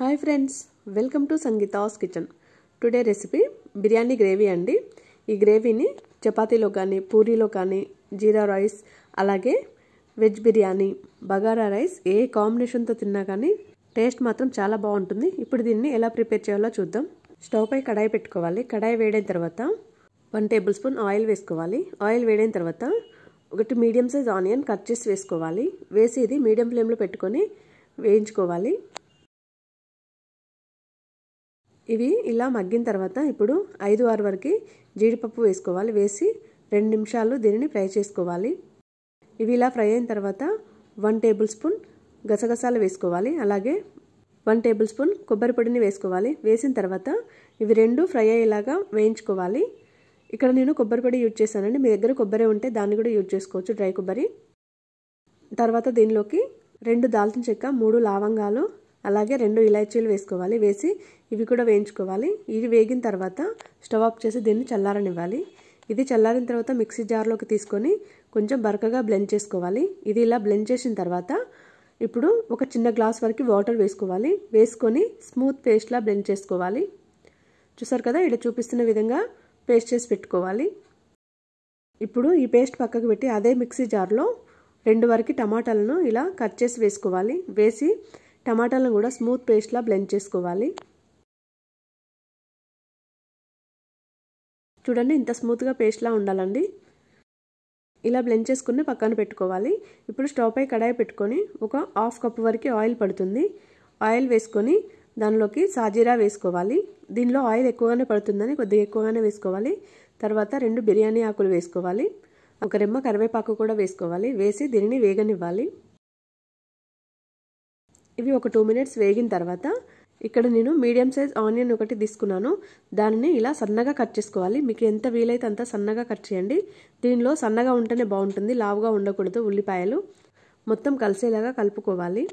hi friends welcome to Sangeetha's kitchen today recipe biryani gravy అండి ఈ గ్రేవీని చపాతీలో కానీ పూరీలో కానీ జీరా రైస్ అలాగే వెజ్ బిర్యానీ బగారా రైస్ ఏ కాంబినేషన్తో తిన్నా కానీ టేస్ట్ మాత్రం చాలా బాగుంటుంది ఇప్పుడు దీన్ని ఎలా ప్రిపేర్ చేయాలో చూద్దాం స్టవ్ పై కడాయి పెట్టుకోవాలి కడాయి వేడైన తర్వాత వన్ టేబుల్ స్పూన్ ఆయిల్ వేసుకోవాలి ఆయిల్ వేడైన తర్వాత ఒకటి మీడియం సైజ్ ఆనియన్ కట్ చేసి వేసుకోవాలి వేసి ఇది మీడియం ఫ్లేమ్లో పెట్టుకొని వేయించుకోవాలి ఇవి ఇలా మగ్గిన తర్వాత ఇప్పుడు ఐదు ఆరు వరకు జీడిపప్పు వేసుకోవాలి వేసి రెండు నిమిషాలు దీనిని ఫ్రై చేసుకోవాలి ఇవి ఇలా ఫ్రై అయిన తర్వాత వన్ టేబుల్ స్పూన్ గసగసాలు వేసుకోవాలి అలాగే వన్ టేబుల్ స్పూన్ కొబ్బరి పొడిని వేసుకోవాలి వేసిన తర్వాత ఇవి రెండు ఫ్రై అయ్యేలాగా వేయించుకోవాలి ఇక్కడ నేను కొబ్బరి పొడి యూజ్ చేశానండి మీ దగ్గర కొబ్బరి ఉంటే దాన్ని కూడా యూజ్ చేసుకోవచ్చు డ్రై కొబ్బరి తర్వాత దీనిలోకి రెండు దాల్చిన చెక్క మూడు లవంగాలు అలాగే రెండు ఇలాచీలు వేసుకోవాలి వేసి ఇవి కూడా వేయించుకోవాలి ఇవి వేగిన తర్వాత స్టవ్ ఆఫ్ చేసి దీన్ని చల్లారనివ్వాలి ఇది చల్లారిన తర్వాత మిక్సీ జార్లోకి తీసుకొని కొంచెం బరకగా బ్లెండ్ చేసుకోవాలి ఇది ఇలా బ్లెండ్ చేసిన తర్వాత ఇప్పుడు ఒక చిన్న గ్లాస్ వరకు వాటర్ వేసుకోవాలి వేసుకొని స్మూత్ పేస్ట్లా బ్లెండ్ చేసుకోవాలి చూసారు కదా ఇక్కడ చూపిస్తున్న విధంగా పేస్ట్ చేసి పెట్టుకోవాలి ఇప్పుడు ఈ పేస్ట్ పక్కకు పెట్టి అదే మిక్సీ జార్లో రెండు వరకు టమాటాలను ఇలా కట్ చేసి వేసుకోవాలి వేసి టమాటాలను కూడా స్మూత్ పేస్ట్లా బ్లెండ్ చేసుకోవాలి చూడండి ఇంత స్మూత్గా పేస్ట్లా ఉండాలండి ఇలా బ్లెండ్ చేసుకుని పక్కన పెట్టుకోవాలి ఇప్పుడు స్టవ్ పై కడాయి పెట్టుకొని ఒక హాఫ్ కప్ వరకు ఆయిల్ పడుతుంది ఆయిల్ వేసుకొని దానిలోకి సాజీరా వేసుకోవాలి దీనిలో ఆయిల్ ఎక్కువగానే పడుతుందని కొద్దిగా ఎక్కువగానే వేసుకోవాలి తర్వాత రెండు బిర్యానీ ఆకులు వేసుకోవాలి ఒక రెమ్మ కరివేపాకు కూడా వేసుకోవాలి వేసి దీనిని వేగనివ్వాలి ఇవి ఒక టూ మినిట్స్ వేగిన తర్వాత ఇక్కడ నేను మీడియం సైజ్ ఆనియన్ ఒకటి తీసుకున్నాను దానిని ఇలా సన్నగా కట్ చేసుకోవాలి మీకు ఎంత వీలైతే అంత సన్నగా కట్ చేయండి దీనిలో సన్నగా ఉంటేనే బాగుంటుంది లావుగా ఉండకూడదు ఉల్లిపాయలు మొత్తం కలిసేలాగా కలుపుకోవాలి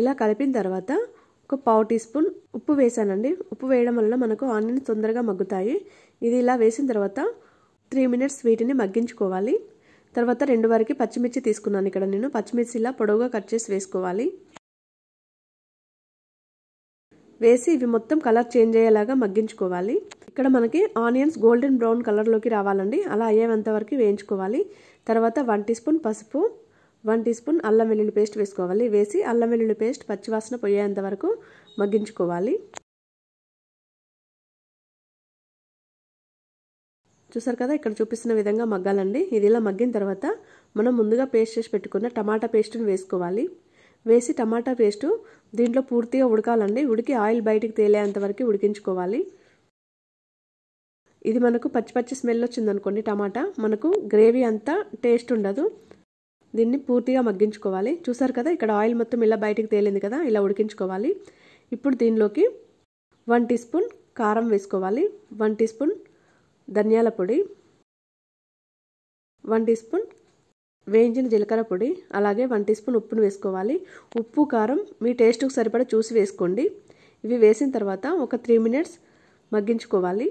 ఇలా కలిపిన తర్వాత ఒక పావు టీ స్పూన్ ఉప్పు వేసానండి ఉప్పు వేయడం వల్ల మనకు ఆనియన్ తొందరగా మగ్గుతాయి ఇది ఇలా వేసిన తర్వాత త్రీ మినిట్స్ వీటిని మగ్గించుకోవాలి తర్వాత రెండు వరకు పచ్చిమిర్చి తీసుకున్నాను ఇక్కడ నేను పచ్చిమిర్చి ఇలా పొడవుగా కట్ చేసి వేసుకోవాలి వేసి ఇవి మొత్తం కలర్ చేంజ్ అయ్యేలాగా మగ్గించుకోవాలి ఇక్కడ మనకి ఆనియన్స్ గోల్డెన్ బ్రౌన్ కలర్లోకి రావాలండి అలా అయ్యేంత వరకు వేయించుకోవాలి తర్వాత వన్ టీ స్పూన్ పసుపు వన్ టీ స్పూన్ అల్లం వెల్లుల్లి పేస్ట్ వేసుకోవాలి వేసి అల్లం వెల్లుల్లి పేస్ట్ పచ్చివాసన పోయేంత వరకు మగ్గించుకోవాలి చూసారు కదా ఇక్కడ చూపిస్తున్న విధంగా మగ్గాలండి ఇది ఇలా మగ్గిన తర్వాత మనం ముందుగా పేస్ట్ చేసి పెట్టుకున్న టమాటా పేస్ట్ని వేసుకోవాలి వేసి టమాటా పేస్టు దీంట్లో పూర్తిగా ఉడకాలండి ఉడికి ఆయిల్ బయటికి తేలేంత వరకు ఉడికించుకోవాలి ఇది మనకు పచ్చి పచ్చి స్మెల్ వచ్చిందనుకోండి టమాటా మనకు గ్రేవీ అంతా టేస్ట్ ఉండదు దీన్ని పూర్తిగా మగ్గించుకోవాలి చూసారు కదా ఇక్కడ ఆయిల్ మొత్తం ఇలా బయటికి తేలింది కదా ఇలా ఉడికించుకోవాలి ఇప్పుడు దీనిలోకి వన్ టీ స్పూన్ కారం వేసుకోవాలి వన్ టీ స్పూన్ ధనియాల పొడి వన్ టీ స్పూన్ వేయించిన జీలకర్ర పొడి అలాగే వన్ టీ స్పూన్ ఉప్పును వేసుకోవాలి ఉప్పు కారం మీ టేస్ట్కు సరిపడా చూసి వేసుకోండి ఇవి వేసిన తర్వాత ఒక త్రీ మినిట్స్ మగ్గించుకోవాలి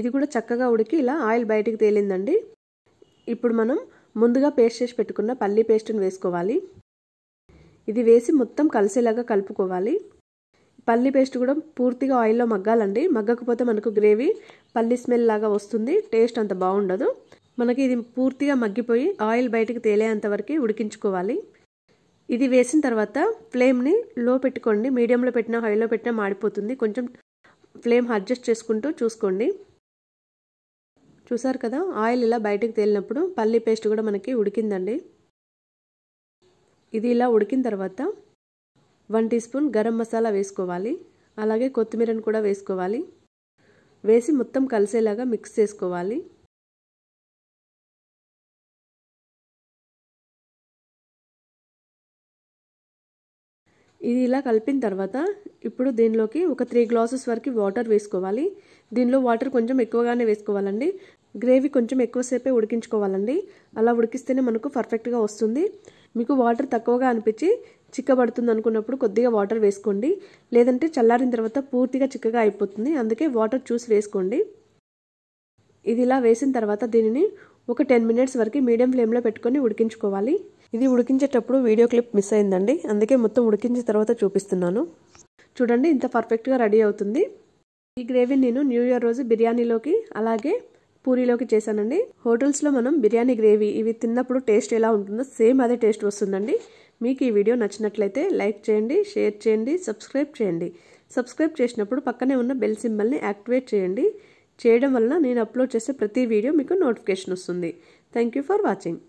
ఇది కూడా చక్కగా ఉడికి ఇలా ఆయిల్ బయటికి తేలిందండి ఇప్పుడు మనం ముందుగా పేస్ట్ చేసి పెట్టుకున్న పల్లీ పేస్ట్ని వేసుకోవాలి ఇది వేసి మొత్తం కలిసేలాగా కలుపుకోవాలి పల్లి పేస్ట్ కూడా పూర్తిగా ఆయిల్లో మగ్గాలండి మగ్గకపోతే మనకు గ్రేవీ పల్లి స్మెల్ లాగా వస్తుంది టేస్ట్ అంత బాగుండదు మనకి ఇది పూర్తిగా మగ్గిపోయి ఆయిల్ బయటకు వరకు ఉడికించుకోవాలి ఇది వేసిన తర్వాత ఫ్లేమ్ని లో పెట్టుకోండి మీడియంలో పెట్టినా హైలో పెట్టినా మాడిపోతుంది కొంచెం ఫ్లేమ్ అడ్జస్ట్ చేసుకుంటూ చూసుకోండి చూసారు కదా ఆయిల్ ఇలా బయటకు తేలినప్పుడు పల్లీ పేస్ట్ కూడా మనకి ఉడికిందండి ఇది ఇలా ఉడికిన తర్వాత one teaspoon garam masala వేసుకోవాలి అలాగే కొత్తిమీరను కూడా వేసుకోవాలి వేసి మొత్తం కలిసేలాగా మిక్స్ చేసుకోవాలి ఇది ఇలా కలిపిన తర్వాత ఇప్పుడు దీనిలోకి ఒక త్రీ గ్లాసెస్ వరకు వాటర్ వేసుకోవాలి దీనిలో వాటర్ కొంచెం ఎక్కువగానే వేసుకోవాలండి గ్రేవీ కొంచెం ఎక్కువసేపే ఉడికించుకోవాలండి అలా ఉడికిస్తేనే మనకు పర్ఫెక్ట్గా వస్తుంది మీకు వాటర్ తక్కువగా అనిపించి చిక్కబడుతుంది అనుకున్నప్పుడు కొద్దిగా వాటర్ వేసుకోండి లేదంటే చల్లారిన తర్వాత పూర్తిగా చిక్కగా అయిపోతుంది అందుకే వాటర్ చూసి వేసుకోండి ఇది ఇలా వేసిన తర్వాత దీనిని ఒక టెన్ మినిట్స్ వరకు మీడియం ఫ్లేమ్లో పెట్టుకొని ఉడికించుకోవాలి ఇది ఉడికించేటప్పుడు వీడియో క్లిప్ మిస్ అయిందండి అందుకే మొత్తం ఉడికించిన తర్వాత చూపిస్తున్నాను చూడండి ఇంత పర్ఫెక్ట్గా రెడీ అవుతుంది ఈ గ్రేవీ నేను న్యూ ఇయర్ రోజు బిర్యానీలోకి అలాగే పూరీలోకి చేశానండి హోటల్స్లో మనం బిర్యానీ గ్రేవీ ఇవి తిన్నప్పుడు టేస్ట్ ఎలా ఉంటుందో సేమ్ అదే టేస్ట్ వస్తుందండి మీకు ఈ వీడియో నచ్చినట్లయితే లైక్ చేయండి షేర్ చేయండి సబ్స్క్రైబ్ చేయండి సబ్స్క్రైబ్ చేసినప్పుడు పక్కనే ఉన్న బెల్ సింబల్ని యాక్టివేట్ చేయండి చేయడం వలన నేను అప్లోడ్ చేసే ప్రతి వీడియో మీకు నోటిఫికేషన్ వస్తుంది థ్యాంక్ ఫర్ వాచింగ్